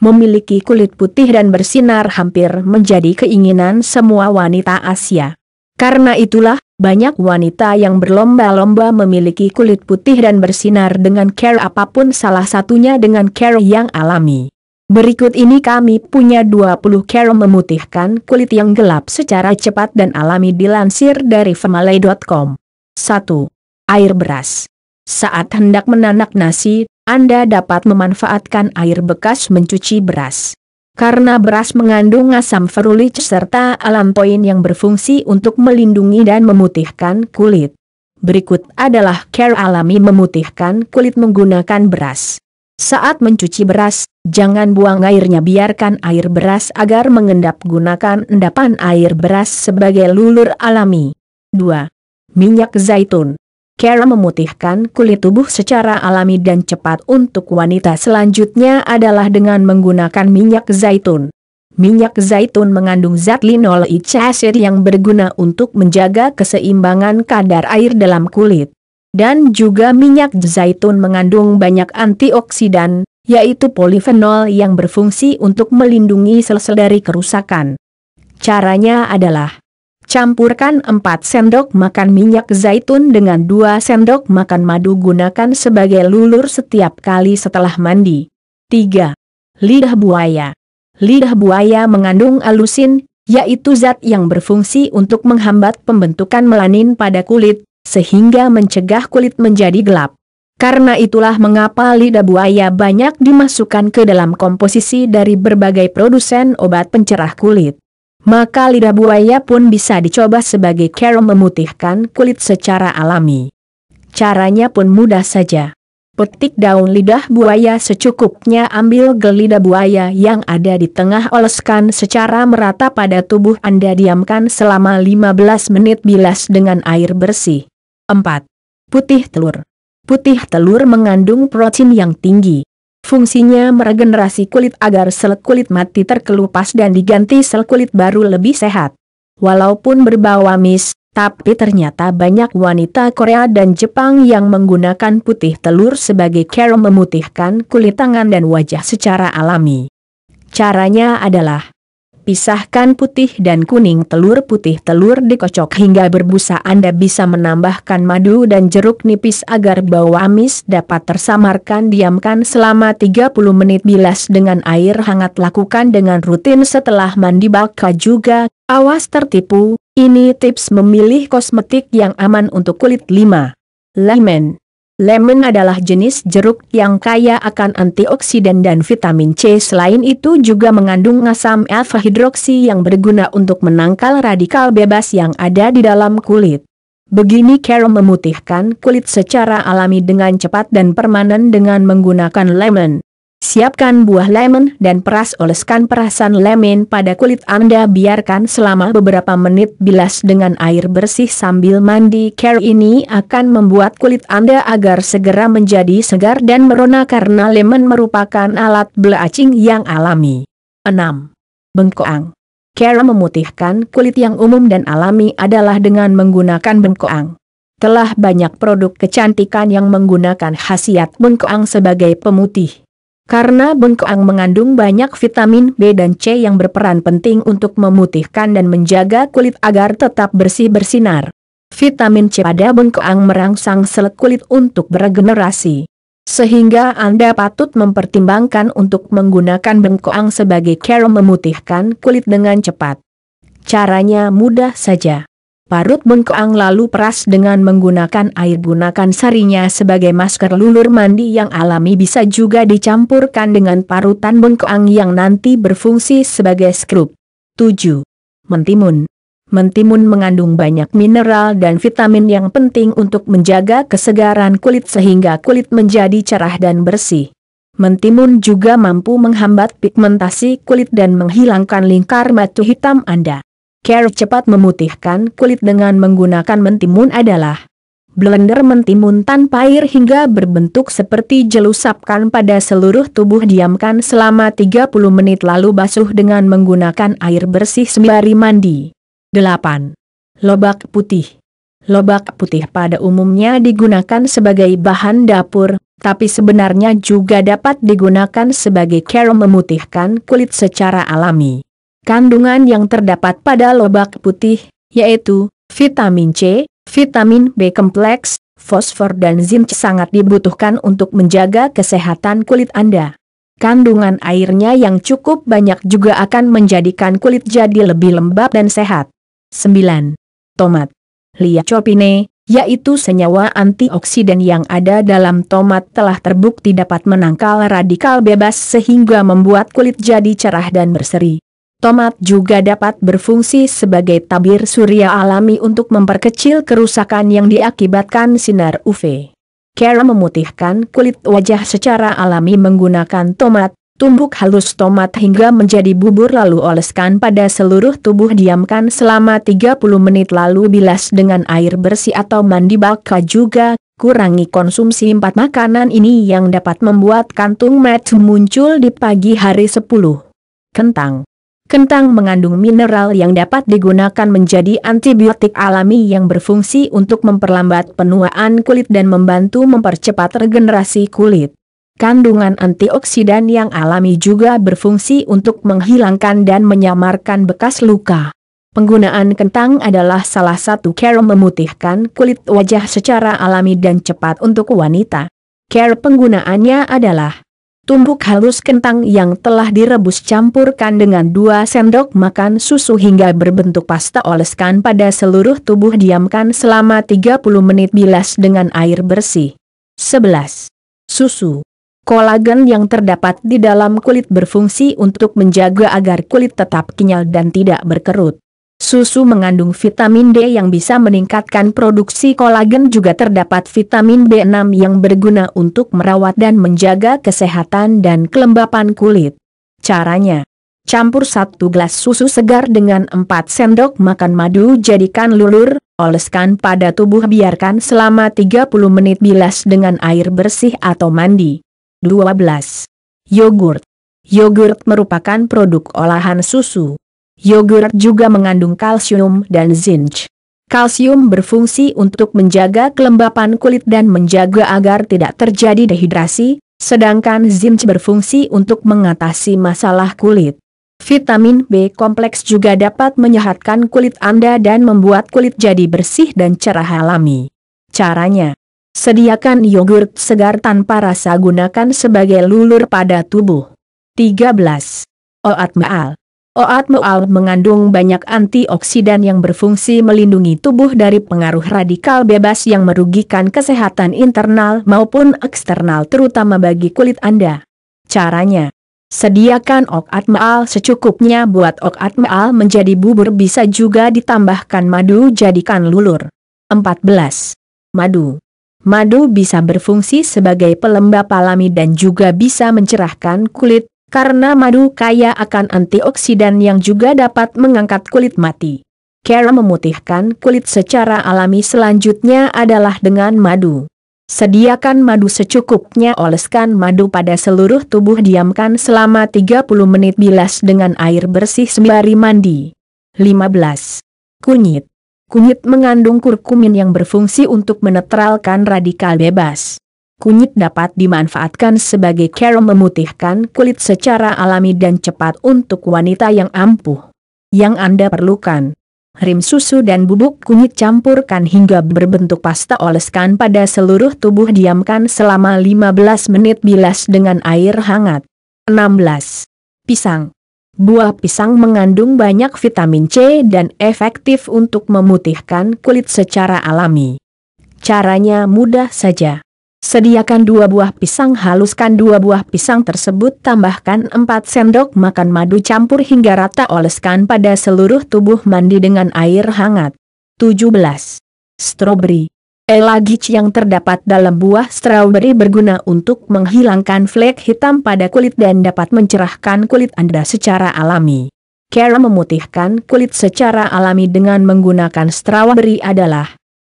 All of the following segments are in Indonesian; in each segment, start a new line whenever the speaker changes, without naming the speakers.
memiliki kulit putih dan bersinar hampir menjadi keinginan semua wanita Asia. Karena itulah, banyak wanita yang berlomba-lomba memiliki kulit putih dan bersinar dengan care apapun salah satunya dengan care yang alami. Berikut ini kami punya 20 care memutihkan kulit yang gelap secara cepat dan alami dilansir dari femalai.com. 1. Air beras. Saat hendak menanak nasi, anda dapat memanfaatkan air bekas mencuci beras. Karena beras mengandung asam ferulic serta alantoin yang berfungsi untuk melindungi dan memutihkan kulit. Berikut adalah care alami memutihkan kulit menggunakan beras. Saat mencuci beras, jangan buang airnya biarkan air beras agar mengendap gunakan endapan air beras sebagai lulur alami. 2. Minyak zaitun Cara memutihkan kulit tubuh secara alami dan cepat untuk wanita selanjutnya adalah dengan menggunakan minyak zaitun. Minyak zaitun mengandung zat linoleic acid yang berguna untuk menjaga keseimbangan kadar air dalam kulit. Dan juga minyak zaitun mengandung banyak antioksidan, yaitu polifenol yang berfungsi untuk melindungi sel-sel dari kerusakan. Caranya adalah Campurkan 4 sendok makan minyak zaitun dengan 2 sendok makan madu gunakan sebagai lulur setiap kali setelah mandi. 3. Lidah buaya Lidah buaya mengandung alusin, yaitu zat yang berfungsi untuk menghambat pembentukan melanin pada kulit, sehingga mencegah kulit menjadi gelap. Karena itulah mengapa lidah buaya banyak dimasukkan ke dalam komposisi dari berbagai produsen obat pencerah kulit maka lidah buaya pun bisa dicoba sebagai cara memutihkan kulit secara alami. Caranya pun mudah saja. Petik daun lidah buaya secukupnya ambil gelida buaya yang ada di tengah oleskan secara merata pada tubuh Anda diamkan selama 15 menit bilas dengan air bersih. 4. Putih telur Putih telur mengandung protein yang tinggi. Fungsinya meregenerasi kulit agar sel kulit mati terkelupas dan diganti sel kulit baru lebih sehat. Walaupun berbau amis, tapi ternyata banyak wanita Korea dan Jepang yang menggunakan putih telur sebagai cara memutihkan kulit tangan dan wajah secara alami. Caranya adalah Pisahkan putih dan kuning telur putih telur dikocok hingga berbusa Anda bisa menambahkan madu dan jeruk nipis agar bau amis dapat tersamarkan Diamkan selama 30 menit bilas dengan air hangat Lakukan dengan rutin setelah mandi baka juga, awas tertipu, ini tips memilih kosmetik yang aman untuk kulit 5. Lemon Lemon adalah jenis jeruk yang kaya akan antioksidan dan vitamin C. Selain itu juga mengandung asam alfa hidroksi yang berguna untuk menangkal radikal bebas yang ada di dalam kulit. Begini cara memutihkan kulit secara alami dengan cepat dan permanen dengan menggunakan lemon. Siapkan buah lemon dan peras oleskan perasan lemon pada kulit Anda biarkan selama beberapa menit bilas dengan air bersih sambil mandi care ini akan membuat kulit Anda agar segera menjadi segar dan merona karena lemon merupakan alat bleaching yang alami. 6. Bengkoang Care memutihkan kulit yang umum dan alami adalah dengan menggunakan bengkoang. Telah banyak produk kecantikan yang menggunakan khasiat bengkoang sebagai pemutih. Karena bengkoang mengandung banyak vitamin B dan C yang berperan penting untuk memutihkan dan menjaga kulit agar tetap bersih bersinar. Vitamin C pada bengkoang merangsang sel kulit untuk beregenerasi. Sehingga Anda patut mempertimbangkan untuk menggunakan bengkoang sebagai cara memutihkan kulit dengan cepat. Caranya mudah saja. Parut bengkoang lalu peras dengan menggunakan air gunakan sarinya sebagai masker lulur mandi yang alami bisa juga dicampurkan dengan parutan bengkoang yang nanti berfungsi sebagai skrup. 7. Mentimun Mentimun mengandung banyak mineral dan vitamin yang penting untuk menjaga kesegaran kulit sehingga kulit menjadi cerah dan bersih. Mentimun juga mampu menghambat pigmentasi kulit dan menghilangkan lingkar mata hitam Anda. Care cepat memutihkan kulit dengan menggunakan mentimun adalah Blender mentimun tanpa air hingga berbentuk seperti jelusapkan pada seluruh tubuh diamkan selama 30 menit lalu basuh dengan menggunakan air bersih sembari mandi. 8. Lobak putih Lobak putih pada umumnya digunakan sebagai bahan dapur, tapi sebenarnya juga dapat digunakan sebagai care memutihkan kulit secara alami kandungan yang terdapat pada lobak putih, yaitu vitamin C, vitamin B kompleks, fosfor dan zinc sangat dibutuhkan untuk menjaga kesehatan kulit Anda. Kandungan airnya yang cukup banyak juga akan menjadikan kulit jadi lebih lembab dan sehat. 9. Tomat Liacopine, yaitu senyawa antioksidan yang ada dalam tomat telah terbukti dapat menangkal radikal bebas sehingga membuat kulit jadi cerah dan berseri. Tomat juga dapat berfungsi sebagai tabir surya alami untuk memperkecil kerusakan yang diakibatkan sinar UV. Cara memutihkan kulit wajah secara alami menggunakan tomat, tumbuk halus tomat hingga menjadi bubur lalu oleskan pada seluruh tubuh diamkan selama 30 menit lalu bilas dengan air bersih atau mandi baka juga, kurangi konsumsi empat makanan ini yang dapat membuat kantung mat muncul di pagi hari 10. Kentang Kentang mengandung mineral yang dapat digunakan menjadi antibiotik alami yang berfungsi untuk memperlambat penuaan kulit dan membantu mempercepat regenerasi kulit. Kandungan antioksidan yang alami juga berfungsi untuk menghilangkan dan menyamarkan bekas luka. Penggunaan kentang adalah salah satu cara memutihkan kulit wajah secara alami dan cepat untuk wanita. Care penggunaannya adalah tumbuk halus kentang yang telah direbus campurkan dengan dua sendok makan susu hingga berbentuk pasta oleskan pada seluruh tubuh diamkan selama 30 menit bilas dengan air bersih. 11. Susu Kolagen yang terdapat di dalam kulit berfungsi untuk menjaga agar kulit tetap kenyal dan tidak berkerut. Susu mengandung vitamin D yang bisa meningkatkan produksi kolagen juga terdapat vitamin B6 yang berguna untuk merawat dan menjaga kesehatan dan kelembapan kulit. Caranya Campur 1 gelas susu segar dengan 4 sendok makan madu jadikan lulur, oleskan pada tubuh biarkan selama 30 menit bilas dengan air bersih atau mandi. 12. Yogurt Yogurt merupakan produk olahan susu. Yogurt juga mengandung kalsium dan zinc. Kalsium berfungsi untuk menjaga kelembapan kulit dan menjaga agar tidak terjadi dehidrasi, sedangkan zinc berfungsi untuk mengatasi masalah kulit. Vitamin B kompleks juga dapat menyehatkan kulit Anda dan membuat kulit jadi bersih dan cerah alami. Caranya Sediakan yogurt segar tanpa rasa gunakan sebagai lulur pada tubuh. 13. Oat maal Oat Moal mengandung banyak antioksidan yang berfungsi melindungi tubuh dari pengaruh radikal bebas yang merugikan kesehatan internal maupun eksternal terutama bagi kulit Anda. Caranya Sediakan Oat secukupnya buat Oat menjadi bubur bisa juga ditambahkan madu jadikan lulur. 14. Madu Madu bisa berfungsi sebagai pelembab alami dan juga bisa mencerahkan kulit, karena madu kaya akan antioksidan yang juga dapat mengangkat kulit mati. Cara memutihkan kulit secara alami selanjutnya adalah dengan madu. Sediakan madu secukupnya oleskan madu pada seluruh tubuh diamkan selama 30 menit bilas dengan air bersih sembari mandi. 15. Kunyit Kunyit mengandung kurkumin yang berfungsi untuk menetralkan radikal bebas kunyit dapat dimanfaatkan sebagai care memutihkan kulit secara alami dan cepat untuk wanita yang ampuh. Yang Anda perlukan. Rim susu dan bubuk kunyit campurkan hingga berbentuk pasta oleskan pada seluruh tubuh diamkan selama 15 menit bilas dengan air hangat. 16. Pisang Buah pisang mengandung banyak vitamin C dan efektif untuk memutihkan kulit secara alami. Caranya mudah saja. Sediakan dua buah pisang haluskan dua buah pisang tersebut tambahkan empat sendok makan madu campur hingga rata oleskan pada seluruh tubuh mandi dengan air hangat. 17. Strawberry Elagic yang terdapat dalam buah strawberry berguna untuk menghilangkan flek hitam pada kulit dan dapat mencerahkan kulit Anda secara alami. Cara memutihkan kulit secara alami dengan menggunakan strawberry adalah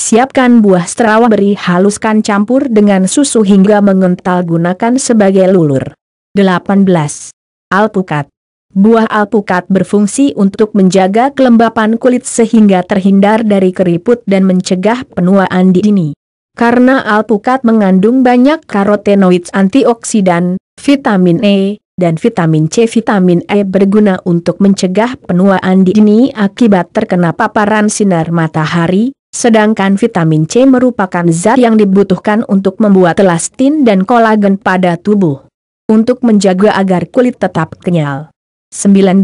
Siapkan buah strawberry haluskan campur dengan susu hingga mengental gunakan sebagai lulur. 18. Alpukat Buah alpukat berfungsi untuk menjaga kelembapan kulit sehingga terhindar dari keriput dan mencegah penuaan di dini. Karena alpukat mengandung banyak karotenoid antioksidan, vitamin E, dan vitamin C. Vitamin E berguna untuk mencegah penuaan di dini akibat terkena paparan sinar matahari, Sedangkan vitamin C merupakan zat yang dibutuhkan untuk membuat elastin dan kolagen pada tubuh. Untuk menjaga agar kulit tetap kenyal. 19.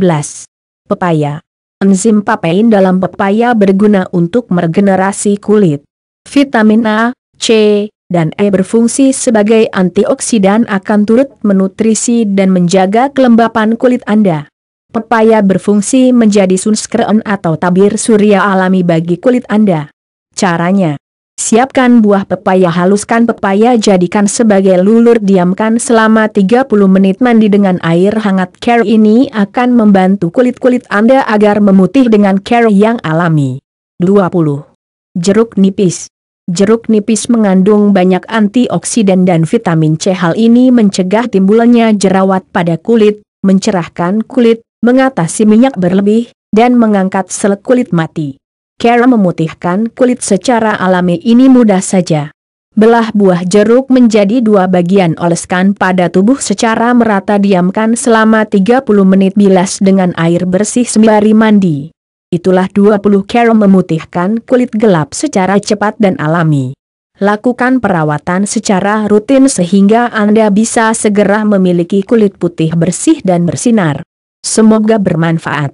Pepaya Enzim papain dalam pepaya berguna untuk meregenerasi kulit. Vitamin A, C, dan E berfungsi sebagai antioksidan akan turut menutrisi dan menjaga kelembapan kulit Anda. Pepaya berfungsi menjadi sunscreen atau tabir surya alami bagi kulit Anda. Caranya Siapkan buah pepaya haluskan pepaya jadikan sebagai lulur diamkan selama 30 menit mandi dengan air hangat care ini akan membantu kulit-kulit Anda agar memutih dengan care yang alami. 20. Jeruk nipis Jeruk nipis mengandung banyak antioksidan dan vitamin C hal ini mencegah timbulnya jerawat pada kulit, mencerahkan kulit, mengatasi minyak berlebih, dan mengangkat sel kulit mati. Cara memutihkan kulit secara alami ini mudah saja. Belah buah jeruk menjadi dua bagian oleskan pada tubuh secara merata diamkan selama 30 menit bilas dengan air bersih sembari mandi. Itulah 20 cara memutihkan kulit gelap secara cepat dan alami. Lakukan perawatan secara rutin sehingga Anda bisa segera memiliki kulit putih bersih dan bersinar. Semoga bermanfaat.